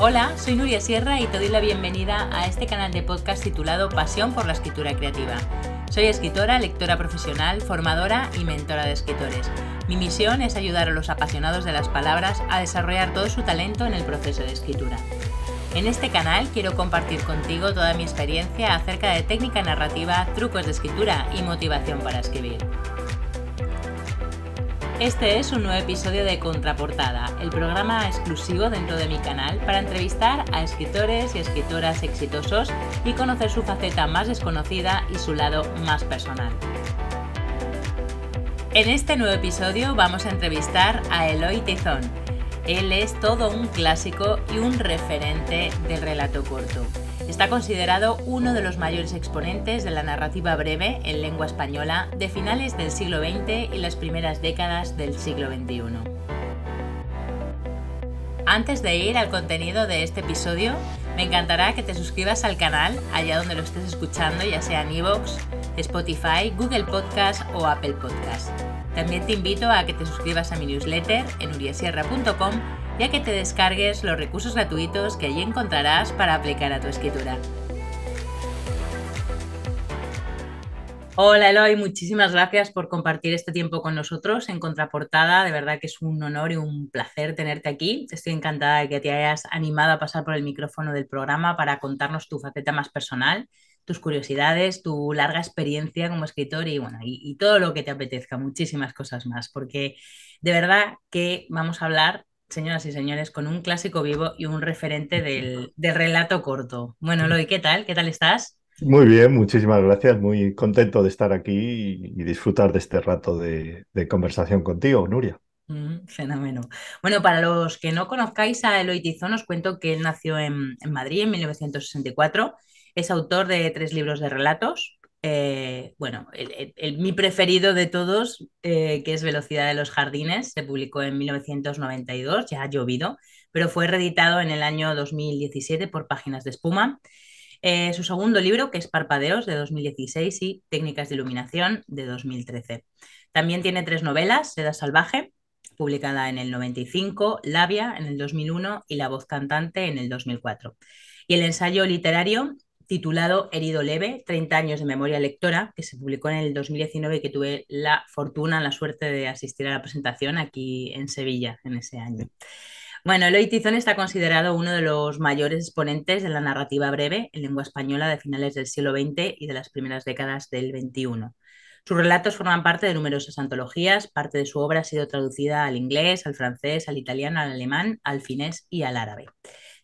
Hola, soy Nuria Sierra y te doy la bienvenida a este canal de podcast titulado Pasión por la Escritura Creativa. Soy escritora, lectora profesional, formadora y mentora de escritores. Mi misión es ayudar a los apasionados de las palabras a desarrollar todo su talento en el proceso de escritura. En este canal quiero compartir contigo toda mi experiencia acerca de técnica narrativa, trucos de escritura y motivación para escribir. Este es un nuevo episodio de Contraportada, el programa exclusivo dentro de mi canal para entrevistar a escritores y escritoras exitosos y conocer su faceta más desconocida y su lado más personal. En este nuevo episodio vamos a entrevistar a Eloy Tizón. Él es todo un clásico y un referente de relato corto. Está considerado uno de los mayores exponentes de la narrativa breve en lengua española de finales del siglo XX y las primeras décadas del siglo XXI. Antes de ir al contenido de este episodio, me encantará que te suscribas al canal allá donde lo estés escuchando, ya sea en iVoox, Spotify, Google Podcast o Apple Podcast. También te invito a que te suscribas a mi newsletter en uriasierra.com y a que te descargues los recursos gratuitos que allí encontrarás para aplicar a tu escritura. Hola Eloy, muchísimas gracias por compartir este tiempo con nosotros en Contraportada. De verdad que es un honor y un placer tenerte aquí. Estoy encantada de que te hayas animado a pasar por el micrófono del programa para contarnos tu faceta más personal tus curiosidades, tu larga experiencia como escritor y, bueno, y, todo lo que te apetezca, muchísimas cosas más, porque de verdad que vamos a hablar señoras y señores, con un clásico vivo y un referente del, relato corto. Bueno, Eloy, ¿qué tal? ¿Qué tal estás? Muy bien, muchísimas gracias. Muy contento de estar aquí y, disfrutar de este rato de, conversación contigo, Nuria. Mm, fenómeno. Bueno, para los que no conozcáis a Eloy Tizón, os cuento que él nació en, en Madrid en 1964 es autor de tres libros de relatos. Eh, bueno, el, mi preferido de todos, eh, que es Velocidad de los Jardines, se publicó en 1992, ya ha llovido, pero fue reeditado en el año 2017 por Páginas de Espuma. Eh, su segundo libro, que es Parpadeos, de 2016, y Técnicas de Iluminación, de 2013. También tiene tres novelas, Seda Salvaje, publicada en el 95, Labia, en el 2001, y La Voz Cantante, en el 2004. Y el ensayo literario titulado Herido Leve, 30 años de memoria lectora, que se publicó en el 2019 y que tuve la fortuna, la suerte de asistir a la presentación aquí en Sevilla en ese año. Bueno, Eloy Tizón está considerado uno de los mayores exponentes de la narrativa breve en lengua española de finales del siglo XX y de las primeras décadas del XXI. Sus relatos forman parte de numerosas antologías, parte de su obra ha sido traducida al inglés, al francés, al italiano, al alemán, al finés y al árabe.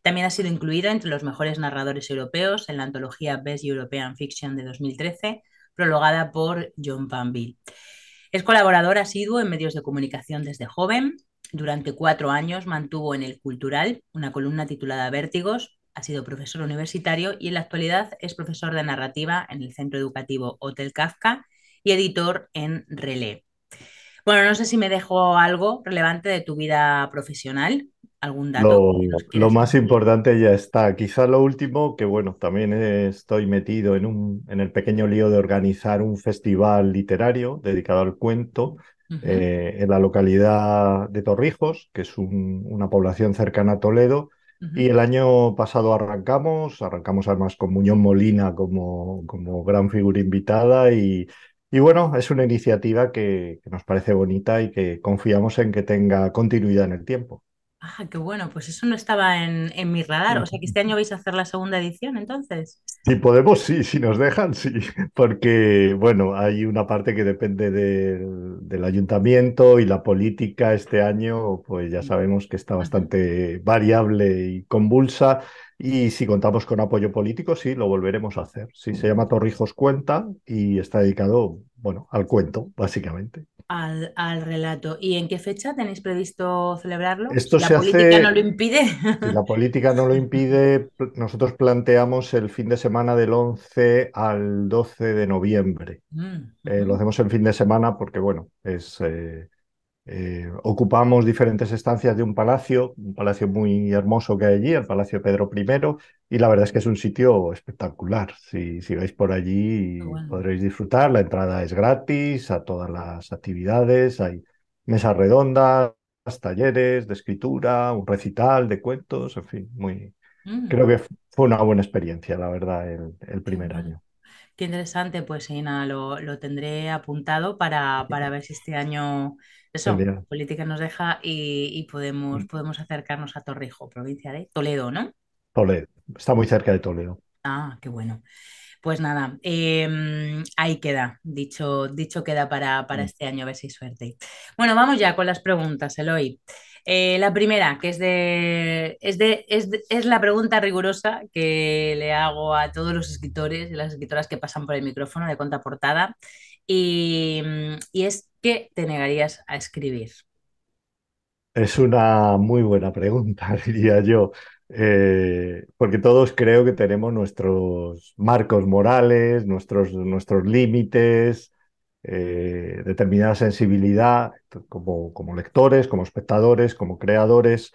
También ha sido incluida entre los mejores narradores europeos en la antología Best European Fiction de 2013, prologada por John Biel. Es colaborador asiduo en medios de comunicación desde joven. Durante cuatro años mantuvo en El Cultural una columna titulada Vértigos. Ha sido profesor universitario y en la actualidad es profesor de narrativa en el centro educativo Hotel Kafka y editor en Relé. Bueno, no sé si me dejo algo relevante de tu vida profesional. Lo, más importante ya está. Quizá lo último, que bueno, también estoy metido en, un, en el pequeño lío de organizar un festival literario dedicado al cuento eh, en la localidad de Torrijos, que es una población cercana a Toledo. Y el año pasado arrancamos, arrancamos además con Muñón Molina como, como gran figura invitada y, y bueno, es una iniciativa que, nos parece bonita y que confiamos en que tenga continuidad en el tiempo. Ah, qué bueno, pues eso no estaba en, en, mi radar. O sea que este año vais a hacer la segunda edición entonces. Si podemos, sí, si nos dejan, sí. Porque, bueno, hay una parte que depende del, del ayuntamiento y la política este año, pues ya mm. sabemos que está bastante variable y convulsa. Y si contamos con apoyo político, sí, lo volveremos a hacer. Sí, se llama Torrijos Cuenta y está dedicado, bueno, al cuento, básicamente. Al, relato. ¿Y en qué fecha tenéis previsto celebrarlo? Esto la política no lo impide. la política no lo impide, nosotros planteamos el fin de semana del 11 al 12 de noviembre. Mm, eh, lo mm. hacemos el fin de semana porque, bueno, es... Eh, eh, ocupamos diferentes estancias de un palacio, un palacio muy hermoso que hay allí, el Palacio Pedro I, y la verdad es que es un sitio espectacular. Si, si vais por allí podréis disfrutar, la entrada es gratis a todas las actividades, hay mesas redondas, talleres de escritura, un recital de cuentos, en fin, muy... Mm. Creo que fue una buena experiencia, la verdad, el, primer año. Qué interesante, pues Ina, lo, lo, tendré apuntado para, para ver si este año eso, política nos deja y, podemos, mm. podemos acercarnos a Torrijo, provincia de Toledo, ¿no? Toledo, está muy cerca de Toledo. Ah, qué bueno. Pues nada, em, ahí queda, dicho, dicho queda para, para mm. este año, a ver si suerte. Bueno, vamos ya con las preguntas, Eloy. Eh, la primera, que es de, es, de, es, la pregunta rigurosa que le hago a todos los escritores y las escritoras que pasan por el micrófono de contraportada. Y, y es ¿qué te negarías a escribir? Es una muy buena pregunta, diría yo, eh, porque todos creo que tenemos nuestros marcos morales, nuestros, nuestros límites, eh, determinada sensibilidad como, como lectores, como espectadores, como creadores.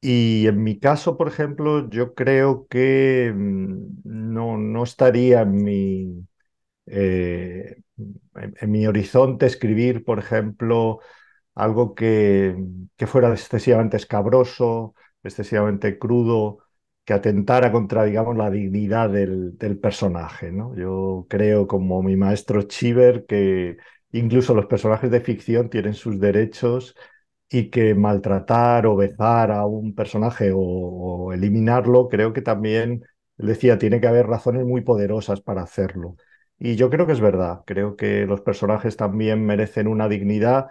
Y en mi caso, por ejemplo, yo creo que mm, no, no estaría en mi, eh, en, mi horizonte escribir, por ejemplo, algo que, fuera excesivamente escabroso, excesivamente crudo, que atentara contra, digamos, la dignidad del, personaje. ¿no? Yo creo, como mi maestro Chiver, que incluso los personajes de ficción tienen sus derechos y que maltratar o besar a un personaje o, o eliminarlo, creo que también, decía, tiene que haber razones muy poderosas para hacerlo. Y yo creo que es verdad, creo que los personajes también merecen una dignidad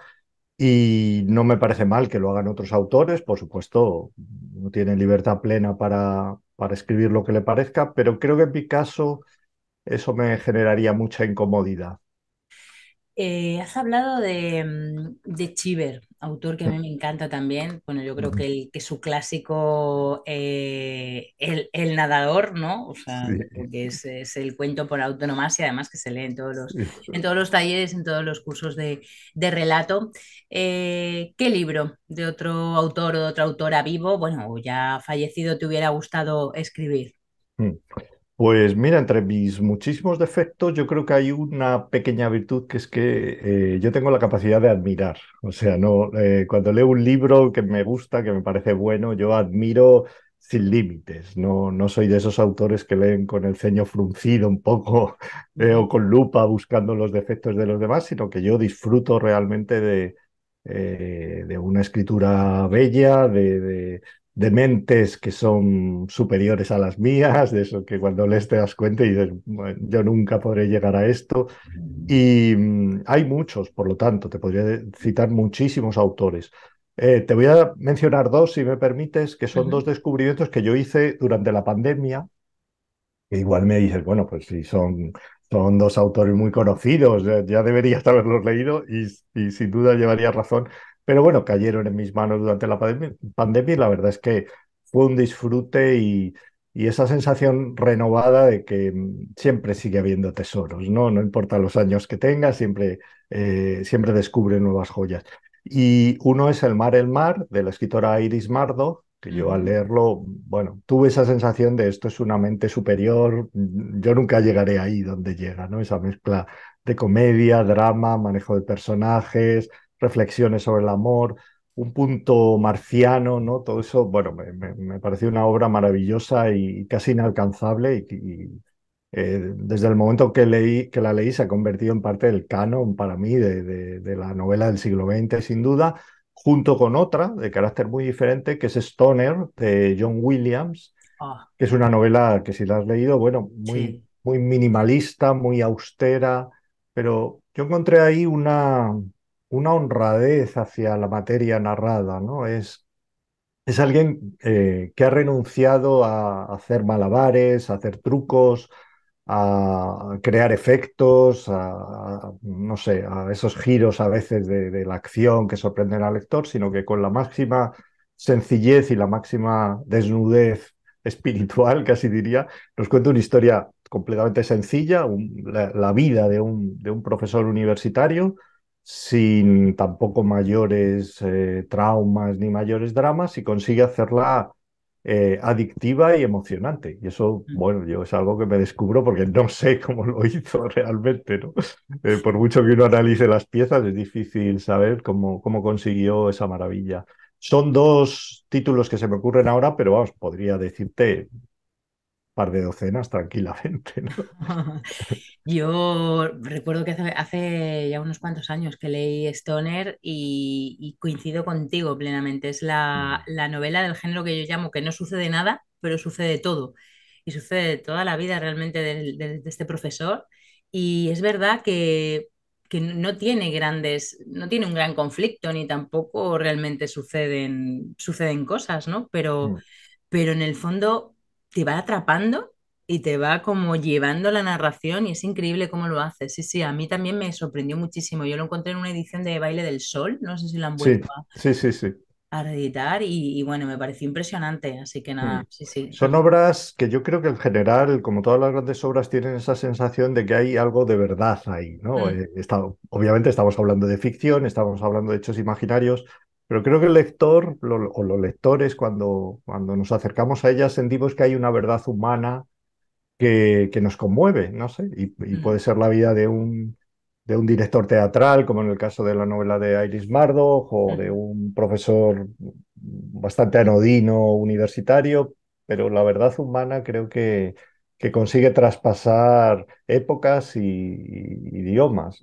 y no me parece mal que lo hagan otros autores, por supuesto, no tienen libertad plena para, para escribir lo que le parezca, pero creo que en mi caso eso me generaría mucha incomodidad. Eh, has hablado de, mm, Chiver, autor que a mí me encanta también. Bueno, yo creo que, el, que su clásico, eh, el, nadador, ¿no? O sea, que es, el cuento por autonomía, y además que se lee en todos los, en todos los talleres, en todos los cursos de, relato. Eh, ¿Qué libro de otro autor o de otra autora vivo, bueno, ya fallecido, te hubiera gustado escribir? Mm. Pues mira, entre mis muchísimos defectos, yo creo que hay una pequeña virtud que es que eh, yo tengo la capacidad de admirar. O sea, no, eh, cuando leo un libro que me gusta, que me parece bueno, yo admiro sin límites. No, no soy de esos autores que leen con el ceño fruncido un poco eh, o con lupa buscando los defectos de los demás, sino que yo disfruto realmente de, de una escritura bella, de de mentes que son superiores a las mías, de eso que cuando les te das cuenta y dices, yo nunca podré llegar a esto. Y mm, hay muchos, por lo tanto, te podría citar muchísimos autores. Eh, te voy a mencionar dos, si me permites, que son dos descubrimientos que yo hice durante la pandemia. que igual me dices, bueno, pues si son son dos autores muy conocidos, ya deberías haberlos leído y, sin duda llevaría razón. Pero bueno, cayeron en mis manos durante la pandemia, y la verdad es que fue un disfrute y, esa sensación renovada de que mm, siempre sigue habiendo tesoros, ¿no? No importa los años que tenga, siempre, eh, siempre descubre nuevas joyas. Y uno es El mar, el mar, de la escritora Iris Mardo, que yo al leerlo, bueno, tuve esa sensación de esto es una mente superior, yo nunca llegaré ahí donde llega, ¿no? Esa mezcla de comedia, drama, manejo de personajes, reflexiones sobre el amor, un punto marciano, ¿no? Todo eso, bueno, me, pareció una obra maravillosa y casi inalcanzable y, eh, desde el momento que, leí, que la leí se ha convertido en parte del canon para mí de, de la novela del siglo XX, sin duda, junto con otra de carácter muy diferente, que es Stoner, de John Williams, ah. que es una novela que si la has leído, bueno, muy, muy minimalista, muy austera, pero yo encontré ahí una, una honradez hacia la materia narrada, ¿no? Es, es alguien eh, que ha renunciado a hacer malabares, a hacer trucos, a crear efectos, a, no sé, a esos giros a veces de, la acción que sorprenden al lector, sino que con la máxima sencillez y la máxima desnudez espiritual, casi diría, nos cuenta una historia completamente sencilla, la, vida de un, de un, profesor universitario, sin tampoco mayores eh, traumas ni mayores dramas, y consigue hacerla eh, adictiva y emocionante. Y eso, mm. bueno, yo es algo que me descubro porque no sé cómo lo hizo realmente, ¿no? Eh, por mucho que uno analice las piezas, es difícil saber cómo, cómo consiguió esa maravilla. Son dos títulos que se me ocurren ahora, pero vamos, podría decirte par de docenas tranquilamente. ¿no? Yo recuerdo que hace, ya unos cuantos años que leí Stoner y, coincido contigo plenamente. Es la, mm. la, novela del género que yo llamo que no sucede nada, pero sucede todo. Y sucede toda la vida realmente de, de, este profesor. Y es verdad que, que, no tiene grandes, no tiene un gran conflicto, ni tampoco realmente suceden, suceden cosas, ¿no? Pero, mm. pero en el fondo te va atrapando y te va como llevando la narración y es increíble cómo lo hace. Sí, sí, a mí también me sorprendió muchísimo. Yo lo encontré en una edición de Baile del Sol, no sé si la han vuelto a, sí, sí, a reeditar y, bueno, me pareció impresionante, así que nada, mm. sí, sí. Son obras que yo creo que en general, como todas las grandes obras, tienen esa sensación de que hay algo de verdad ahí, ¿no? Mm. Eh, obviamente estamos hablando de ficción, estamos hablando de hechos imaginarios, pero creo que el lector o los lectores, cuando, cuando nos acercamos a ella, sentimos que hay una verdad humana que, nos conmueve, no sé, y, mm. puede ser la vida de un, de un director teatral, como en el caso de la novela de Iris Mardoch, o mm. de un profesor bastante anodino universitario, pero la verdad humana creo que, que consigue traspasar épocas y, idiomas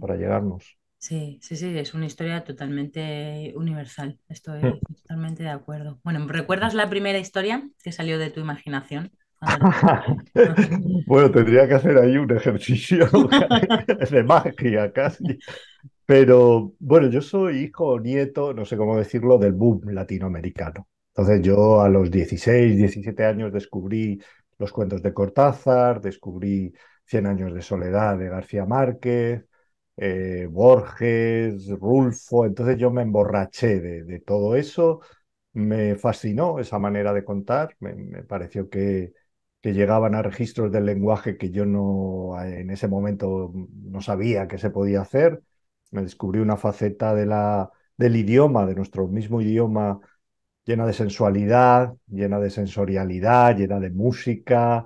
para llegarnos. Sí, sí, sí, es una historia totalmente universal. Mm. Estoy totalmente de acuerdo. Bueno, ¿recuerdas la primera historia que salió de tu imaginación? bueno, tendría que hacer ahí un ejercicio de magia casi. Pero bueno, yo soy hijo, nieto, no sé cómo decirlo, del boom latinoamericano. Entonces yo a los 16, 17 años descubrí los cuentos de Cortázar, descubrí Cien años de soledad de García Márquez, eh, Borges, Rulfo, entonces yo me emborraché de, todo eso, me fascinó esa manera de contar, me, pareció que, llegaban a registros del lenguaje que yo no eh, en ese momento no sabía que se podía hacer, me descubrí una faceta del idioma, de nuestro mismo idioma, llena de sensualidad, llena de sensorialidad, llena de música.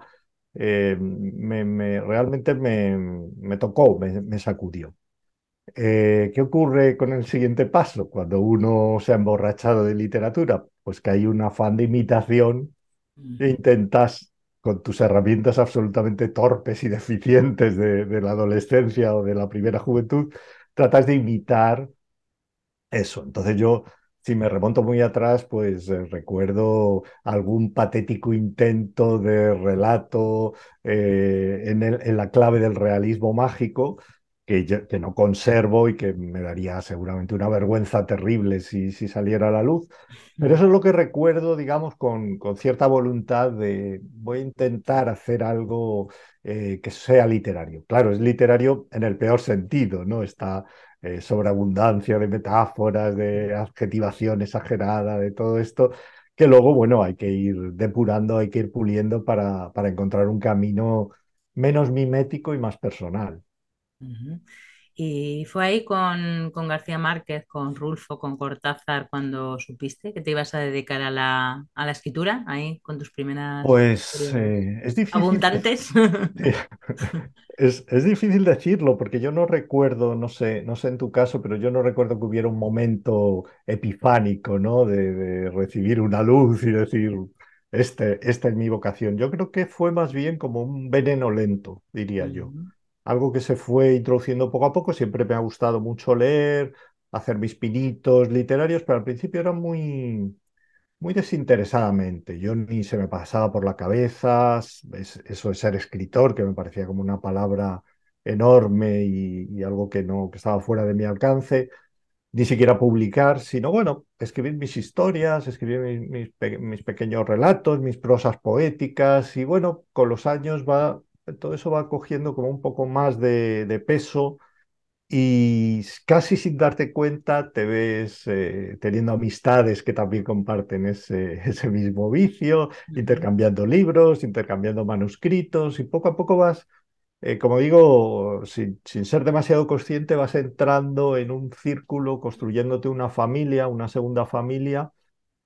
Eh, me, realmente me tocó, me sacudió. Eh, ¿Qué ocurre con el siguiente paso cuando uno se ha emborrachado de literatura? Pues que hay un afán de imitación e mm. intentas con tus herramientas absolutamente torpes y deficientes de, la adolescencia o de la primera juventud, tratas de imitar eso. Entonces yo, si me remonto muy atrás, pues eh, recuerdo algún patético intento de relato eh, en la clave del realismo mágico, que, no conservo y que me daría seguramente una vergüenza terrible si, saliera a la luz. Pero eso es lo que recuerdo, digamos, con, cierta voluntad de voy a intentar hacer algo eh, que sea literario. Claro, es literario en el peor sentido, ¿no? Está eh, sobreabundancia de metáforas, de adjetivación exagerada, de todo esto que luego, bueno, hay que ir depurando, hay que ir puliendo para encontrar un camino menos mimético y más personal. Y fue ahí con, García Márquez, con Rulfo, con Cortázar, cuando supiste que te ibas a dedicar a la, escritura, ahí con tus primeras... Pues eh, es difícil... Abundantes. Es, es, difícil decirlo porque yo no recuerdo, no sé, no sé en tu caso, pero yo no recuerdo que hubiera un momento epifánico, ¿no? De, recibir una luz y decir, este, esta es mi vocación. Yo creo que fue más bien como un veneno lento, diría yo algo que se fue introduciendo poco a poco. Siempre me ha gustado mucho leer, hacer mis pinitos literarios, pero al principio era muy, muy desinteresadamente. Yo ni se me pasaba por la cabeza eso de ser escritor, que me parecía como una palabra enorme y, algo que no que estaba fuera de mi alcance, ni siquiera publicar, sino bueno, escribir mis historias, escribir mis, mis pequeños relatos, mis prosas poéticas y bueno, con los años va todo eso va cogiendo como un poco más de, peso y casi sin darte cuenta te ves eh, teniendo amistades que también comparten ese, ese mismo vicio, intercambiando libros, intercambiando manuscritos y poco a poco vas, eh, como digo, sin, sin, ser demasiado consciente, vas entrando en un círculo, construyéndote una familia, una segunda familia,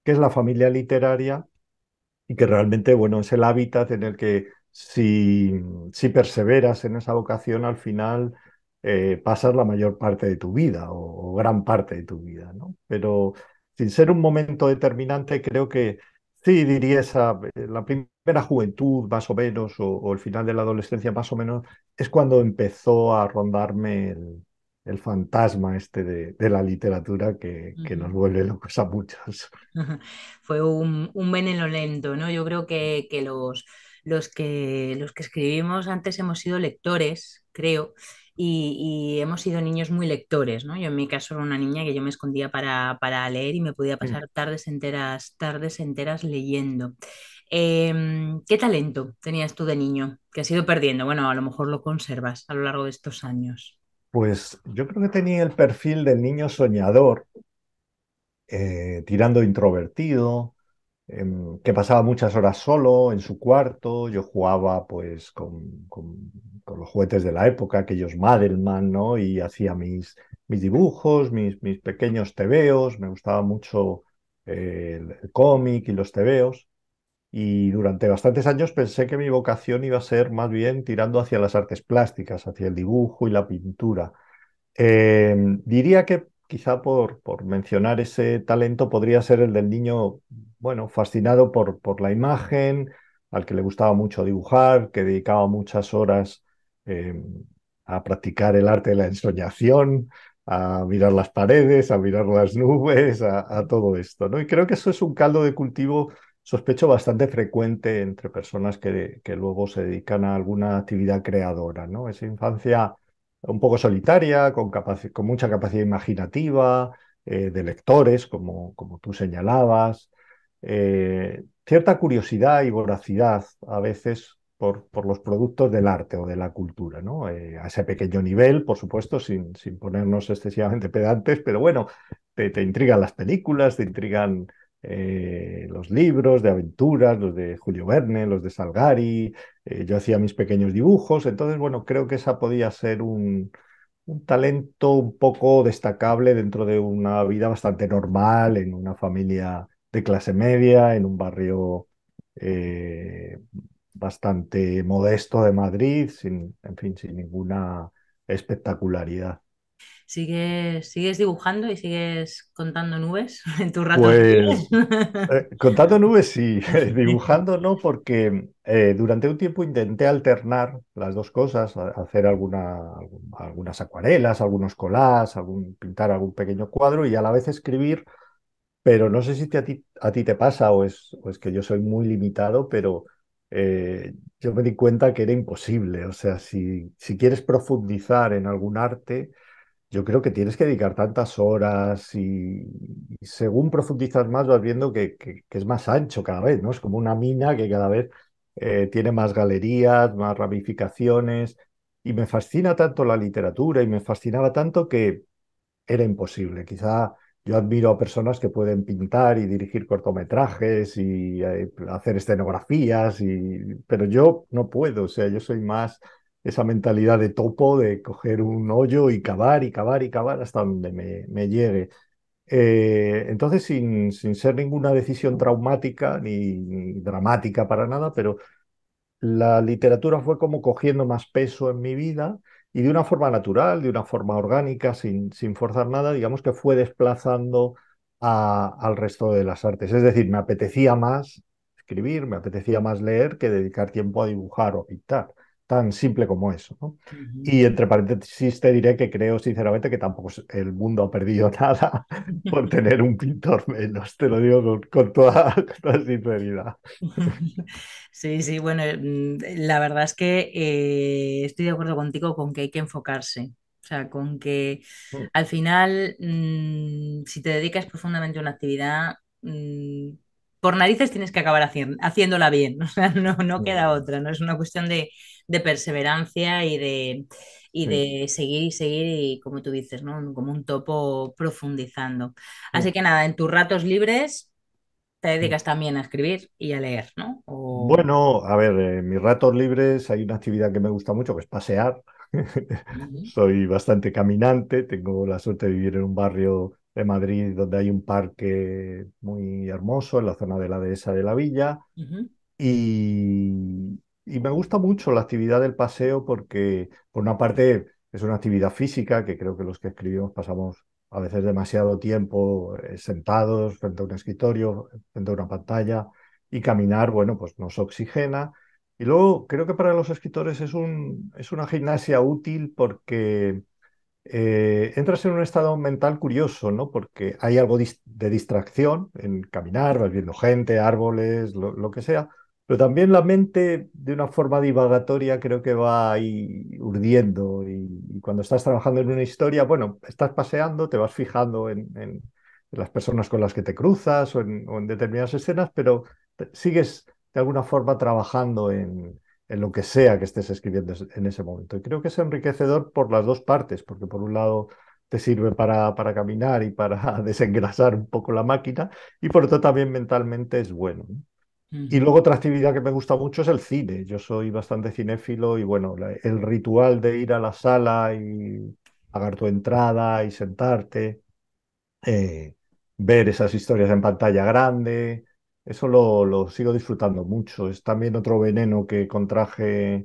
que es la familia literaria y que realmente, bueno, es el hábitat en el que si, si perseveras en esa vocación, al final eh, pasas la mayor parte de tu vida o, gran parte de tu vida, ¿no? Pero sin ser un momento determinante, creo que sí diría esa, eh, la primera juventud más o menos, o, el final de la adolescencia más o menos, es cuando empezó a rondarme el, el fantasma este de, de la literatura que, que, nos vuelve locos a muchos. Fue un, un veneno lento, ¿no? Yo creo que, que los los que, los que escribimos antes hemos sido lectores, creo, y, hemos sido niños muy lectores, ¿no? Yo en mi caso era una niña que yo me escondía para, leer y me podía mm. pasar tardes enteras, tardes enteras leyendo. Em, ¿Qué talento tenías tú de niño que has ido perdiendo? Bueno, a lo mejor lo conservas a lo largo de estos años. Pues yo creo que tenía el perfil del niño soñador, eh, tirando introvertido, Em, que pasaba muchas horas solo en su cuarto, yo jugaba pues con, los juguetes de la época, aquellos Madelman, ¿no? Y hacía mis, mis dibujos, mis, mis pequeños tebeos, me gustaba mucho eh, el, cómic y los tebeos. Y durante bastantes años pensé que mi vocación iba a ser más bien tirando hacia las artes plásticas, hacia el dibujo y la pintura. Em, diría que quizá por, mencionar ese talento, podría ser el del niño, bueno, fascinado por, la imagen, al que le gustaba mucho dibujar, que dedicaba muchas horas em, a practicar el arte de la ensoñación, a mirar las paredes, a mirar las nubes, a, todo esto. ¿no? Y creo que eso es un caldo de cultivo, sospecho, bastante frecuente entre personas que, que luego se dedican a alguna actividad creadora. ¿no? Esa infancia un poco solitaria, con, mucha capacidad imaginativa, eh, de lectores, como, como tú señalabas, eh, cierta curiosidad y voracidad a veces por, por, los productos del arte o de la cultura, ¿no? Eh, a ese pequeño nivel, por supuesto, sin, sin ponernos excesivamente pedantes, pero bueno, te, te intrigan las películas, te intrigan eh, los libros de aventuras, los de Julio Verne, los de Salgari, eh, yo hacía mis pequeños dibujos, entonces, bueno, creo que esa podía ser un, talento un poco destacable dentro de una vida bastante normal, en una familia de clase media, en un barrio eh, bastante modesto de Madrid, sin, en fin, sin ninguna espectacularidad. ¿Sigues, ¿Sigues dibujando y sigues contando nubes en tu rato? Pues, eh, contando nubes sí, dibujando no, porque eh, durante un tiempo intenté alternar las dos cosas, hacer alguna, algunas acuarelas, algunos collages, algún, pintar algún pequeño cuadro y a la vez escribir, pero no sé si a, ti, a ti te pasa o es, o es que yo soy muy limitado, pero... Eh, yo me di cuenta que era imposible. O sea, si, si quieres profundizar en algún arte, yo creo que tienes que dedicar tantas horas y, según profundizas más vas viendo que, que, es más ancho cada vez, ¿no? Es como una mina que cada vez eh, tiene más galerías, más ramificaciones y me fascina tanto la literatura y me fascinaba tanto que era imposible. Quizá yo admiro a personas que pueden pintar y dirigir cortometrajes y eh, hacer escenografías, y... pero yo no puedo, o sea, yo soy más esa mentalidad de topo, de coger un hoyo y cavar y cavar y cavar hasta donde me, me llegue. Eh, entonces, sin, sin, ser ninguna decisión traumática ni, dramática para nada, pero la literatura fue como cogiendo más peso en mi vida y de una forma natural, de una forma orgánica, sin, sin forzar nada, digamos que fue desplazando al resto de las artes. Es decir, me apetecía más escribir, me apetecía más leer que dedicar tiempo a dibujar o pintar tan simple como eso. Y entre paréntesis te diré que creo sinceramente que tampoco el mundo ha perdido nada por tener un pintor menos, te lo digo con, toda, sinceridad. Sí, sí, bueno, mm, la verdad es que eh, estoy de acuerdo contigo con que hay que enfocarse. O sea, con que mm. al final, mm, si te dedicas profundamente a una actividad, por narices tienes que acabar haciéndola bien, no, queda otra, no es una cuestión de, perseverancia y de, seguir y seguir y como tú dices, Como un topo profundizando. Así que nada, en tus ratos libres te dedicas también a escribir y a leer, ¿no? Bueno, a ver, en mis ratos libres hay una actividad que me gusta mucho, que es pasear. Soy bastante caminante, tengo la suerte de vivir en un barrio de Madrid, donde hay un parque muy hermoso en la zona de la dehesa de la villa. y, y, me gusta mucho la actividad del paseo porque, por una parte, es una actividad física que creo que los que escribimos pasamos a veces demasiado tiempo eh, sentados frente a un escritorio, frente a una pantalla, y caminar, bueno, pues nos oxigena. Y luego creo que para los escritores es, un, es una gimnasia útil porque eh, entras en un estado mental curioso, ¿no? Porque hay algo de distracción en caminar, vas viendo gente, árboles, lo, que sea, pero también la mente de una forma divagatoria creo que va ahí urdiendo y, cuando estás trabajando en una historia, bueno, estás paseando, te vas fijando en, las personas con las que te cruzas o en, determinadas escenas, pero sigues de alguna forma trabajando en, en lo que sea que estés escribiendo en ese momento. Y creo que es enriquecedor por las dos partes, porque por un lado te sirve para, para caminar y para desengrasar un poco la máquina, y por otro también mentalmente es bueno. Y luego otra actividad que me gusta mucho es el cine. Yo soy bastante cinéfilo y bueno, el ritual de ir a la sala y pagar tu entrada y sentarte, eh, ver esas historias en pantalla grande, eso lo, sigo disfrutando mucho. Es también otro veneno que contraje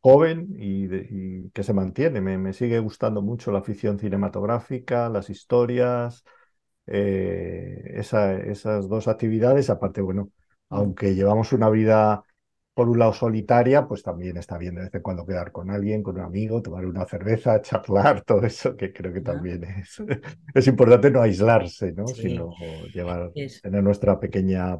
joven y, que se mantiene. Me, sigue gustando mucho la afición cinematográfica, las historias, eh, esas dos actividades. Aparte, bueno, aunque llevamos una vida por un lado solitaria, pues también está bien de vez en cuando quedar con alguien, con un amigo, tomar una cerveza, charlar, todo eso, que creo que también es, es, importante no aislarse, ¿no? Sino llevar, en nuestra pequeña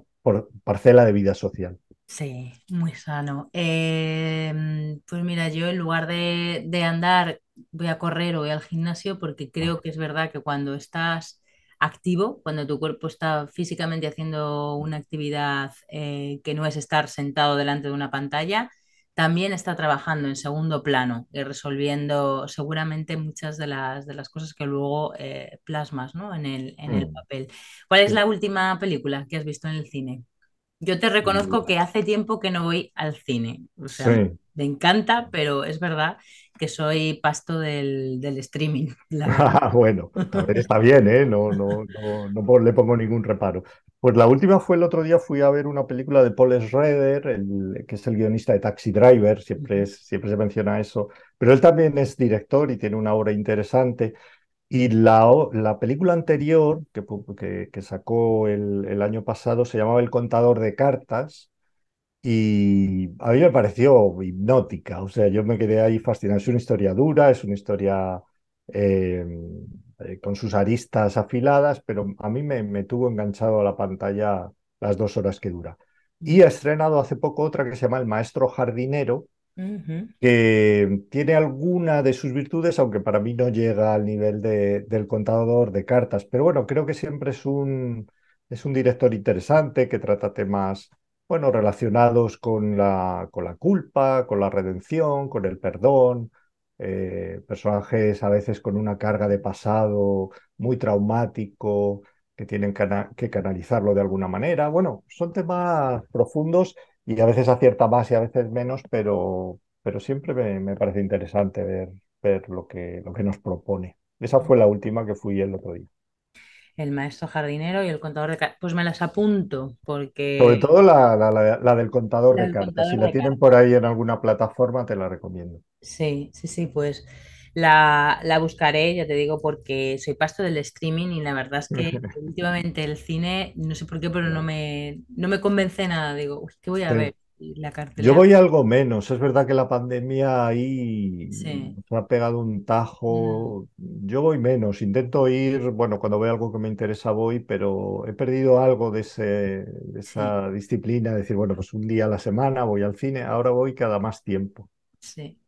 parcela de vida social. Sí, muy sano. Em, pues mira, yo en lugar de, de andar, voy a correr o voy al gimnasio porque ah. creo que es verdad que cuando estás activo, cuando tu cuerpo está físicamente haciendo una actividad eh, que no es estar sentado delante de una pantalla, también está trabajando en segundo plano y resolviendo seguramente muchas de las, de las cosas que luego eh, plasmas ¿no? en, el, en el mm. papel. ¿Cuál es la última película que has visto en el cine? Yo te mm. reconozco que hace tiempo que no voy al cine. sí me encanta, pero es verdad que soy pasto del, del streaming. Ah, bueno, está bien, ¿eh? No, no, no, le pongo ningún reparo. Pues la última fue el otro día, fui a ver una película de Paul Schroeder, que es el guionista de Taxi Driver, siempre, es, siempre se menciona eso, pero él también es director y tiene una obra interesante. Y la, la película anterior que, que, sacó el, el año pasado se llamaba El contador de cartas, y a mí me pareció hipnótica, o sea, yo me quedé ahí fascinado. Es una historia dura, es una historia em, eh, con sus aristas afiladas, pero a mí me, tuvo enganchado a la pantalla las dos horas que dura. Y ha estrenado hace poco otra que se llama El Maestro Jardinero, que tiene alguna de sus virtudes, aunque para mí no llega al nivel del contador de cartas. Pero bueno, creo que siempre es un, es un director interesante que trata temas bueno, relacionados con la, con la culpa, con la redención, con el perdón, eh, personajes a veces con una carga de pasado muy traumático, que tienen que canalizarlo de alguna manera. Bueno, son temas profundos y a veces acierta más y a veces menos, pero, pero siempre me, parece interesante ver, ver lo, que, lo que nos propone. Esa fue la última que fui el otro día. El maestro jardinero y el contador de cartas. Pues me las apunto porque... Sobre todo la, del contador de cartas. si la tienen por ahí en alguna plataforma, te la recomiendo. Sí, sí, sí, pues la, buscaré, ya te digo, porque soy pasto del streaming y la verdad es que últimamente el cine, no sé por qué, pero no me, no me convence nada. Digo, uy, ¿qué voy a ver? Yo voy algo menos. Es verdad que la pandemia ahí ha pegado un tajo. Mm. Yo voy menos. Intento ir, bueno, cuando veo algo que me interesa voy, pero he perdido algo de, esa disciplina. decir, bueno, pues un día a la semana voy al cine. Ahora voy cada más tiempo. Sí.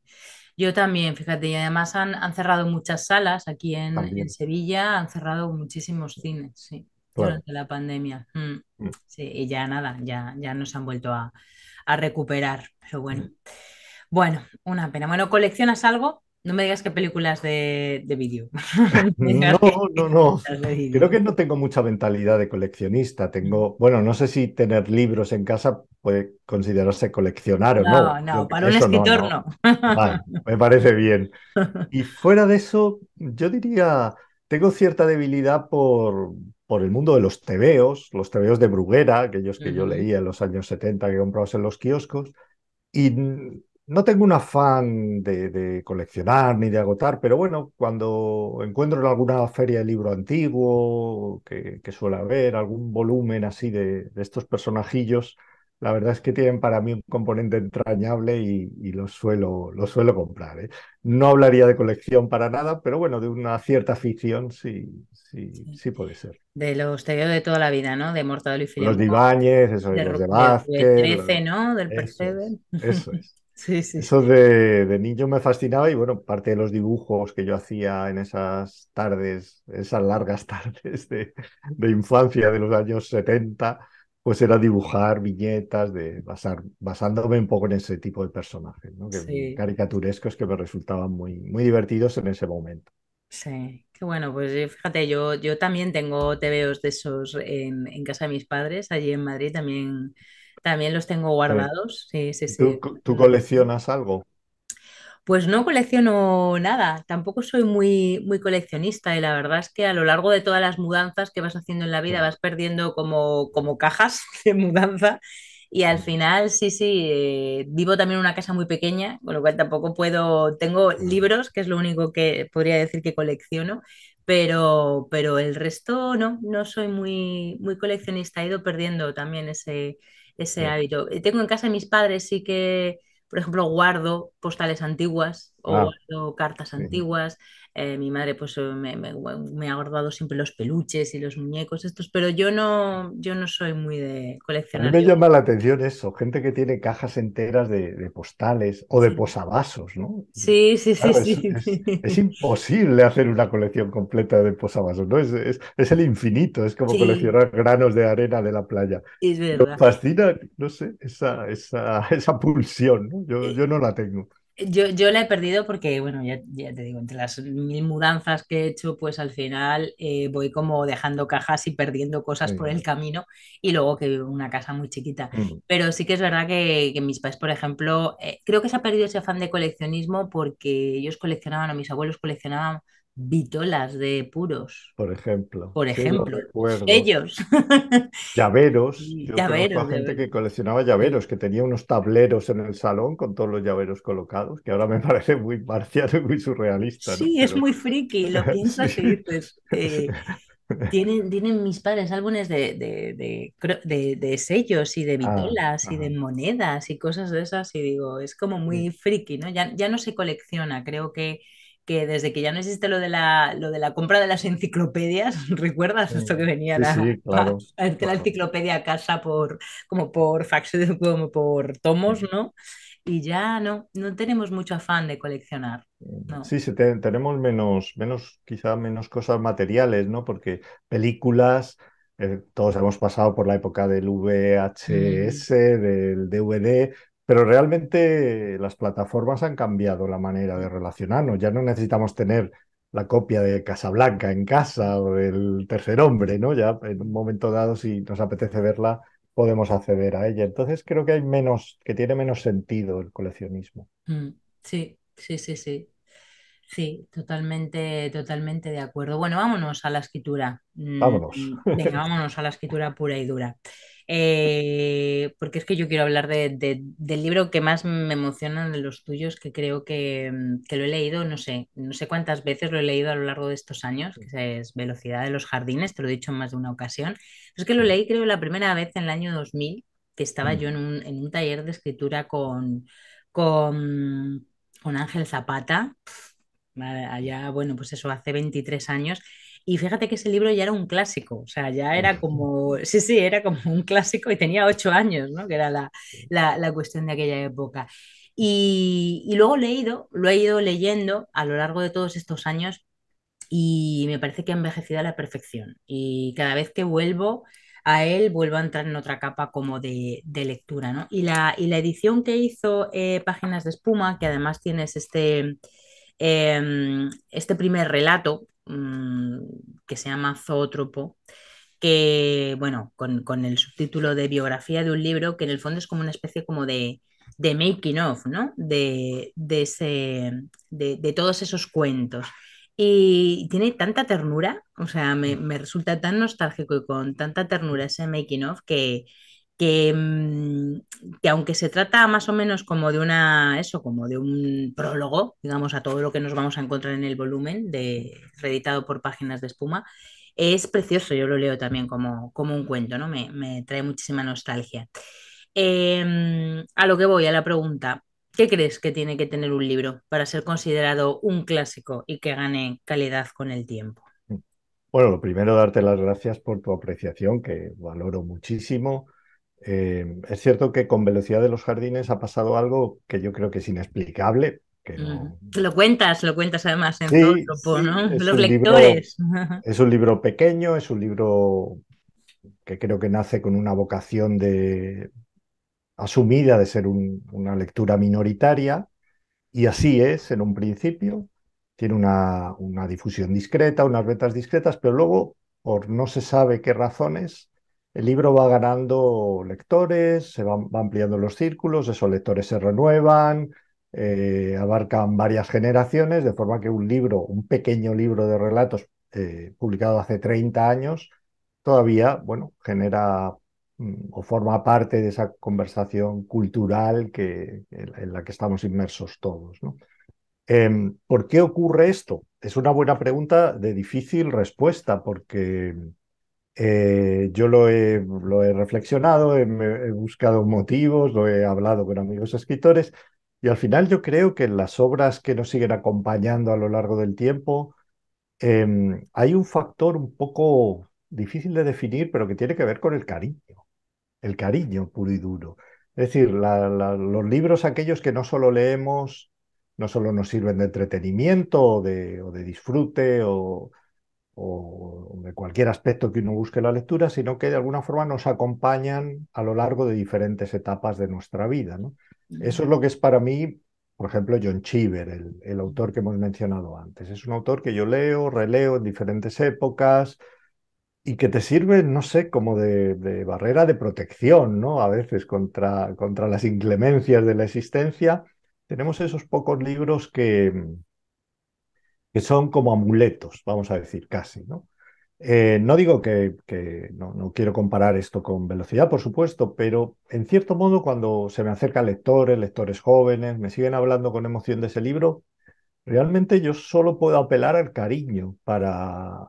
Yo también, fíjate, y además han, cerrado muchas salas aquí en, Sevilla, han cerrado muchísimos cines, durante la pandemia. Mm. Mm. Sí, y ya nada, ya, ya no se han vuelto a, a recuperar, pero bueno. Mm. Bueno, una pena. Bueno, ¿coleccionas algo? No me digas que películas de, de vídeo. no, no, no. Creo que no tengo mucha mentalidad de coleccionista. Tengo, bueno, no sé si tener libros en casa puede considerarse coleccionar o no. No, no, para un escritor no. me parece bien. Y fuera de eso, yo diría tengo cierta debilidad por, el mundo de los tebeos, los tebeos de Bruguera, aquellos que yo leía en los años 70 que comprabas en los kioscos, y no tengo un afán de, coleccionar ni de agotar, pero bueno, cuando encuentro en alguna feria de libro antiguo que, suele haber, algún volumen así de estos personajillos la verdad es que tienen para mí un componente entrañable y, los, suelo, los suelo comprar. ¿eh? No hablaría de colección para nada, pero bueno, de una cierta afición sí, sí, puede ser. De los te de toda la vida, ¿no? De Mortadelo y Filemón. Los de Ibáñez, eso, de, los de Vázquez. De 13, ¿no? Del Percebel. Eso es. Eso Sí, sí. Eso de, niño me fascinaba y bueno, parte de los dibujos que yo hacía en esas tardes, esas largas tardes de, de infancia de los años 70, pues era dibujar viñetas, de basar, basándome un poco en ese tipo de personajes, caricaturescos que me resultaban muy, muy divertidos en ese momento. Sí, qué bueno, pues eh, fíjate, yo, yo también tengo TVOs de esos en, en casa de mis padres, allí en Madrid también, también los tengo guardados. ¿Tú coleccionas algo? Pues no colecciono nada, tampoco soy muy, muy coleccionista y la verdad es que a lo largo de todas las mudanzas que vas haciendo en la vida vas perdiendo como, como cajas de mudanza y al final sí, sí, eh, vivo también en una casa muy pequeña, con lo cual tampoco puedo, tengo libros, que es lo único que podría decir que colecciono, pero, pero el resto no, no soy muy, muy coleccionista, he ido perdiendo también ese, ese hábito. Eh, tengo en casa mis padres sí que por ejemplo, guardo postales antiguas Ah, o cartas antiguas. Eh, mi madre pues eh, me, ha guardado siempre los peluches y los muñecos estos, pero yo no, yo no soy muy de coleccionar. A me llama la atención eso, gente que tiene cajas enteras de, postales o de posavasos, ¿no? Sí, sí, sí. Es, sí. Es, imposible hacer una colección completa de posavasos, ¿no? Es, el infinito, es como coleccionar granos de arena de la playa. Es fascina, no sé, esa, pulsión, ¿no? Eh, yo no la tengo yo, la he perdido porque, bueno, ya, te digo, entre las mil mudanzas que he hecho, pues al final eh, voy como dejando cajas y perdiendo cosas por el camino y luego que vivo en una casa muy chiquita. Mm. Pero sí que es verdad que, que mis padres, por ejemplo, eh, creo que se ha perdido ese afán de coleccionismo porque ellos coleccionaban o mis abuelos coleccionaban Vitolas de puros. Por ejemplo. Por ejemplo. Ellos. Llaveros. llaveros, gente que coleccionaba llaveros, que tenía unos tableros en el salón con todos los llaveros colocados, que ahora me parece muy parcial y muy surrealista. Sí, es muy friki, lo piensas y eh, tienen, tienen mis padres álbumes de, de, de, sellos y de ah, vitolas y de monedas y cosas de esas, y digo, es como muy friki, ¿no? Ya, ya no se colecciona, creo que que desde que ya no existe lo de la, lo de la compra de las enciclopedias, ¿recuerdas esto que venía la, la, enciclopedia a casa por, como por fax, como por tomos, ¿no? Y ya no, no tenemos mucho afán de coleccionar. Sí, tenemos menos, menos, quizá menos cosas materiales, ¿no? Porque películas, eh, todos hemos pasado por la época del VHS, mm. del DVD, pero realmente las plataformas han cambiado la manera de relacionarnos. Ya no necesitamos tener la copia de Casablanca en casa o el tercer hombre, ¿no? Ya en un momento dado, si nos apetece verla, podemos acceder a ella. Entonces creo que hay menos, que tiene menos sentido el coleccionismo. Mm, sí, sí, sí, sí. Sí, totalmente, totalmente de acuerdo. Bueno, vámonos a la escritura. Mm, vámonos. Mm, vámonos a la escritura pura y dura. Eh, porque es que yo quiero hablar del libro que más me emociona de los tuyos, que creo mm, que, lo he leído, no sé, no sé cuántas veces lo he leído a lo largo de estos años, que es Velocidad de los Jardines, te lo he dicho en más de una ocasión. Es que lo leí creo la primera vez en el año 2000, que estaba yo mm. en un, taller de escritura con, con, con Ángel Zapata. Allá, bueno, pues eso, hace 23 años, y fíjate que ese libro ya era un clásico, o sea, ya era como, sí, sí, era como un clásico y tenía ocho años, ¿no? Que era la, cuestión de aquella época. Y, y luego leído, lo he ido leyendo a lo largo de todos estos años y me parece que ha envejecido a la perfección. Y cada vez que vuelvo a él, vuelvo a entrar en otra capa como de, lectura, ¿no? Y la, edición que hizo eh, Páginas de Espuma, que además tienes este, em, este primer relato, Mm, que se llama Zootropo, que, bueno, con, el subtítulo de biografía de un libro, que en el fondo es como una especie como de, making of, ¿no? De, ese, de, de todos esos cuentos. Y tiene tanta ternura, o sea, me, me resulta tan nostálgico y con tanta ternura ese making of que, Mm, que, aunque se trata más o menos como de una eso, como de un prólogo, digamos, a todo lo que nos vamos a encontrar en el volumen, de, reeditado por páginas de espuma, es precioso, yo lo leo también como, como un cuento, ¿no? Me, me trae muchísima nostalgia. Em, a lo que voy, a la pregunta. ¿Qué crees que tiene que tener un libro para ser considerado un clásico y que gane calidad con el tiempo? Bueno, lo primero, darte las gracias por tu apreciación, que valoro muchísimo Em, es cierto que con Velocidad de los Jardines ha pasado algo que yo creo que es inexplicable. Mm, lo cuentas, lo cuentas además en sí, ¿no? Los lectores. es un libro pequeño, es un libro que creo que nace con una vocación de asumida de ser una lectura minoritaria, y así es en un principio. Tiene una, una difusión discreta, unas ventas discretas, pero luego, por no se sabe qué razones, el libro va ganando lectores, se va, ampliando los círculos, esos lectores se renuevan, eh, abarcan varias generaciones, de forma que un libro, un pequeño libro de relatos eh, publicado hace 30 años, todavía, bueno, genera mm, o forma parte de esa conversación cultural que, en la que estamos inmersos todos. Em, ¿Por qué ocurre esto? Es una buena pregunta de difícil respuesta, porque eh, yo lo he, reflexionado, he, buscado motivos, lo he hablado con amigos escritores y al final yo creo que en las obras que nos siguen acompañando a lo largo del tiempo em, hay un factor un poco difícil de definir, pero que tiene que ver con el cariño, el cariño puro y duro. Es decir, los libros aquellos que no solo leemos, no solo nos sirven de entretenimiento o de disfrute o o de cualquier aspecto que uno busque la lectura, sino que de alguna forma nos acompañan a lo largo de diferentes etapas de nuestra vida. Eso es lo que es para mí, por ejemplo, John Cheever, el, autor que hemos mencionado antes. Es un autor que yo leo, releo en diferentes épocas y que te sirve, no sé, como de, barrera de protección, ¿no? A veces contra, contra las inclemencias de la existencia. Tenemos esos pocos libros que, que son como amuletos, vamos a decir, casi, ¿no? Eh, no digo que, no, no, quiero comparar esto con velocidad, por supuesto, pero en cierto modo cuando se me acercan lectores, lectores jóvenes, me siguen hablando con emoción de ese libro, realmente yo solo puedo apelar al cariño para,